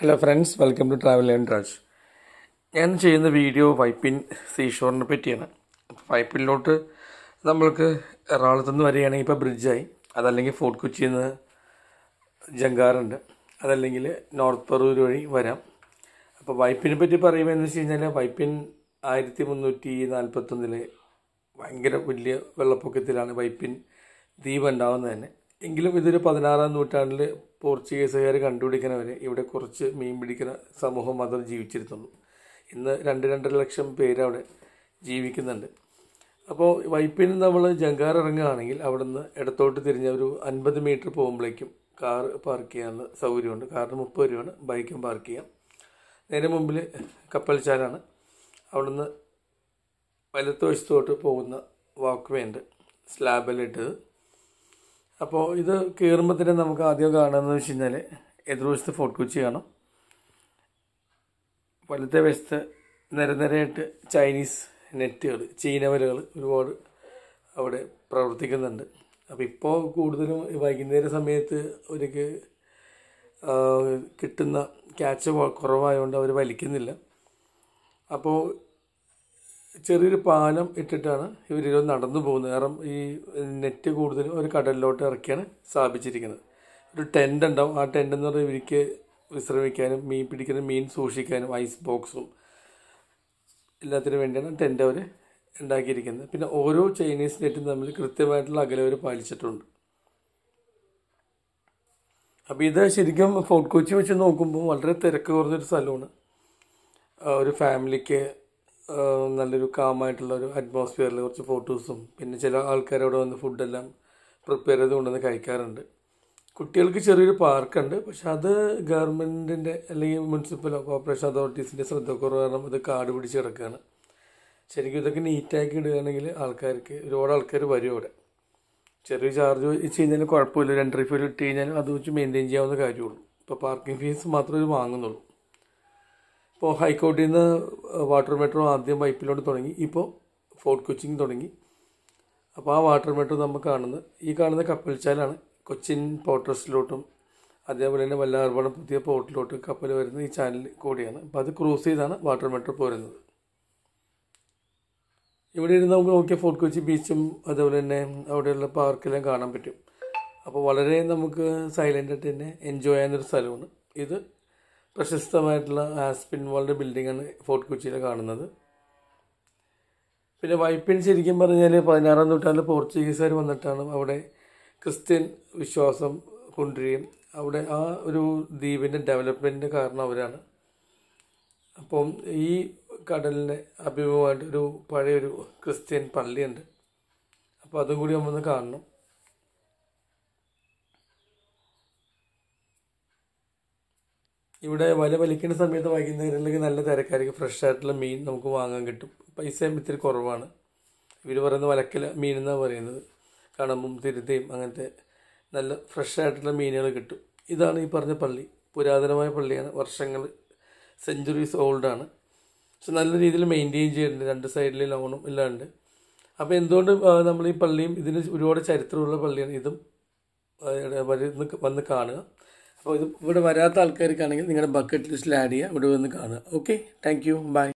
hello friends welcome to travel and Raj ഞാൻ ചെയ്യുന്ന video Vypin സീഷോറിനെ പറ്റിയാണ് വൈപ്പിനിലോട്ട് നമ്മൾക്ക് എറണാകുളത്ത് നിന്ന് വരികയാണെങ്കിൽ ഇപ്പോൾ ബ്രിഡ്ജായി അതല്ലെങ്കിൽ ഫോർട്ട് കൊച്ചിയിൽ നിന്ന് ജങ്കാറുണ്ട് അതല്ലെങ്കിൽ നോർത്ത് പെറൂർ വഴി വരാം അപ്പോൾ വൈപ്പിനെ പറ്റി പറയുമ്പോൾ എന്ന് വെച്ച് കഴിഞ്ഞാൽ വൈപ്പിൻ ആയിരത്തി മുന്നൂറ്റി നാൽപ്പത്തൊന്നിലെ ഭയങ്കര വലിയ വെള്ളപ്പൊക്കത്തിലാണ് വൈപ്പിൻ ദ്വീപ് ഉണ്ടാവുന്നത് തന്നെ എങ്കിലും ഇതൊരു പതിനാറാം നൂറ്റാണ്ടിൽ പോർച്ചുഗീസുകാർ കണ്ടുപിടിക്കുന്നവരെ ഇവിടെ കുറച്ച് മീൻ പിടിക്കുന്ന സമൂഹം മാത്രം ജീവിച്ചിരുന്നുള്ളൂ ഇന്ന് രണ്ട് രണ്ടര ലക്ഷം പേര് അവിടെ ജീവിക്കുന്നുണ്ട് അപ്പോൾ വൈപ്പിൽ നിന്ന് നമ്മൾ ജങ്കാർ ഇറങ്ങുകയാണെങ്കിൽ അവിടെ നിന്ന് ഇടത്തോട്ട് തിരിഞ്ഞ ഒരു അൻപത് മീറ്റർ പോകുമ്പോഴേക്കും കാർ പാർക്ക് ചെയ്യാനുള്ള സൗകര്യമുണ്ട് കാറിന് മുപ്പത് രൂപയാണ് ബൈക്കും പാർക്ക് ചെയ്യാം നേരെ മുമ്പിൽ കപ്പൽച്ചാലാണ് അവിടെ നിന്ന് വശത്തോട്ട് പോകുന്ന വേണ്ട സ്ലാബെല്ലാം ഇട്ടത് അപ്പോൾ ഇത് കയറുമ്പോൾ തന്നെ നമുക്ക് ആദ്യം കാണുന്നത് വെച്ച് കഴിഞ്ഞാൽ എതിർവശത്ത് ഫോർട്ട് കൊച്ചി കാണാം വലത്തെ വശത്ത് നിരനിരയായിട്ട് ചൈനീസ് നെറ്റുകൾ ചീനവലുകൾ ഒരുപാട് അവിടെ പ്രവർത്തിക്കുന്നുണ്ട് അപ്പോൾ ഇപ്പോൾ കൂടുതലും വൈകുന്നേര സമയത്ത് അവർക്ക് കിട്ടുന്ന ക്യാച്ച് കുറവായതുകൊണ്ട് അവർ വലിക്കുന്നില്ല അപ്പോൾ ചെറിയൊരു പാലം ഇട്ടിട്ടാണ് ഇവർ നടന്നു പോകുന്നത് കാരണം ഈ നെറ്റ് കൂടുതലും ഒരു കടലിലോട്ട് ഇറക്കിയാണ് സ്ഥാപിച്ചിരിക്കുന്നത് ഒരു ടെൻ്റ് ഉണ്ടാവും ആ ടെൻ്റ് എന്ന് പറഞ്ഞാൽ ഇവർക്ക് വിശ്രമിക്കാനും മീൻ പിടിക്കുന്ന മീൻ സൂക്ഷിക്കാനും ഐസ് ബോക്സും എല്ലാത്തിനും വേണ്ടിയാണ് ടെൻ്റ് അവർ ഉണ്ടാക്കിയിരിക്കുന്നത് പിന്നെ ഓരോ ചൈനീസ് നെറ്റും തമ്മിൽ കൃത്യമായിട്ടുള്ള അകലെ അവർ പാലിച്ചിട്ടുണ്ട് അപ്പോൾ ഇത് ശരിക്കും ഫോർട്ട് കൊച്ചി വെച്ച് നോക്കുമ്പോൾ വളരെ തിരക്ക് കുറഞ്ഞൊരു സ്ഥലമാണ് ഒരു ഫാമിലിക്ക് നല്ലൊരു കാമായിട്ടുള്ള ഒരു അറ്റ്മോസ്ഫിയറിൽ കുറച്ച് ഫോട്ടോസും പിന്നെ ചില ആൾക്കാർ അവിടെ വന്ന് ഫുഡെല്ലാം പ്രിപ്പയർ ചെയ്ത് കൊണ്ടുവന്ന് കഴിക്കാറുണ്ട് കുട്ടികൾക്ക് ചെറിയൊരു പാർക്കുണ്ട് പക്ഷെ അത് ഗവൺമെൻറ്റിൻ്റെ അല്ലെങ്കിൽ മുനിസിപ്പൽ കോർപ്പറേഷൻ അതോറിറ്റീസിൻ്റെ കുറവ് കാരണം ഇത് കാട് പിടിച്ച് കിടക്കുകയാണ് ശരിക്കും ഇതൊക്കെ നീറ്റാക്കി ഇടുകയാണെങ്കിൽ ആൾക്കാർക്ക് ഒരുപാട് ആൾക്കാർ വരും അവിടെ ചെറിയ ചാർജ് വെച്ച് കഴിഞ്ഞാൽ കുഴപ്പമില്ല ഒരു എൻട്രി ഫീ കിട്ടി കഴിഞ്ഞാൽ അത് വെച്ച് മെയിൻറ്റെയിൻ ചെയ്യാവുന്ന കാര്യമുള്ളൂ ഇപ്പോൾ പാർക്കിംഗ് ഫീസ് മാത്രമേ ഇത് വാങ്ങുന്നുള്ളൂ ഇപ്പോൾ ഹൈക്കോർട്ടിൽ നിന്ന് വാട്ടർ മെട്രോ ആദ്യം പൈപ്പിലോട്ട് തുടങ്ങി ഇപ്പോൾ ഫോർട്ട് കൊച്ചിങ് തുടങ്ങി അപ്പോൾ ആ വാട്ടർ മെട്രോ നമ്മൾ കാണുന്നത് ഈ കാണുന്ന കപ്പൽച്ചാലാണ് കൊച്ചിൻ പോർട്ടസിലോട്ടും അതേപോലെ തന്നെ വല്ലാർപാടം പുതിയ പോർട്ടിലോട്ടും കപ്പൽ വരുന്ന ഈ ചാനൽ കൂടിയാണ് അപ്പോൾ അത് ക്രൂസ് ചെയ്താണ് വാട്ടർ മെട്രോ പോരുന്നത് ഇവിടെ ഇരുന്ന് നമുക്ക് നോക്കിയാൽ ഫോർട്ട് കൊച്ചി ബീച്ചും അതേപോലെ തന്നെ അവിടെയുള്ള പാർക്കെല്ലാം കാണാൻ പറ്റും അപ്പോൾ വളരെ നമുക്ക് സൈലൻ്റായിട്ട് തന്നെ എൻജോയ് ചെയ്യുന്നൊരു സ്ഥലമാണ് ഇത് പ്രശസ്തമായിട്ടുള്ള ആസ്പിൻ ബിൽഡിംഗ് ആണ് ഫോർട്ട് കൊച്ചിയിൽ കാണുന്നത് പിന്നെ വൈപ്പിൻ ശരിക്കും പറഞ്ഞാൽ പതിനാറാം നൂറ്റാണ്ടിൽ പോർച്ചുഗീസുകാർ വന്നിട്ടാണ് അവിടെ ക്രിസ്ത്യൻ വിശ്വാസം കൊണ്ടുവരികയും അവിടെ ആ ഒരു ദ്വീപിൻ്റെ ഡെവലപ്മെൻറ്റിൻ്റെ കാരണം അവരാണ് അപ്പം ഈ കടലിൻ്റെ അഭിമുഖമായിട്ട് ഒരു പഴയൊരു ക്രിസ്ത്യൻ പള്ളിയുണ്ട് അപ്പോൾ അതും കൂടി നമ്മൾ കാണണം ഇവിടെ വല വലിക്കുന്ന സമയത്ത് വൈകുന്നേരങ്ങളിലേക്ക് നല്ല തിരക്കായിരിക്കും ഫ്രഷ് ആയിട്ടുള്ള മീൻ നമുക്ക് വാങ്ങാൻ കിട്ടും പൈസയും ഇത്തിരി കുറവാണ് ഇവർ പറയുന്നത് വലക്കല മീൻ എന്നാണ് പറയുന്നത് കണമ്പും തിരുത്തയും അങ്ങനത്തെ നല്ല ഫ്രഷ് ആയിട്ടുള്ള മീനുകൾ കിട്ടും ഇതാണ് ഈ പറഞ്ഞ പള്ളി പുരാതനമായ പള്ളിയാണ് വർഷങ്ങൾ സെഞ്ചുറീസ് ഓൾഡാണ് പക്ഷെ നല്ല രീതിയിൽ മെയിൻറ്റെയിൻ ചെയ്യുന്നുണ്ട് രണ്ട് സൈഡിൽ ലോണും എല്ലാം ഉണ്ട് അപ്പോൾ എന്തുകൊണ്ട് നമ്മൾ ഈ പള്ളിയും ഇതിന് ഒരുപാട് ചരിത്രമുള്ള പള്ളിയാണ് ഇതും വന്ന് കാണുക അപ്പോൾ ഇത് ഇവിടെ വരാത്ത ആൾക്കാർക്കാണെങ്കിൽ നിങ്ങളുടെ ബക്കറ്റ് ലിസ്റ്റിൽ ആഡ് ചെയ്യുക ഇവിടെ വന്ന് കാണുക ഓക്കെ താങ്ക് യു ബൈ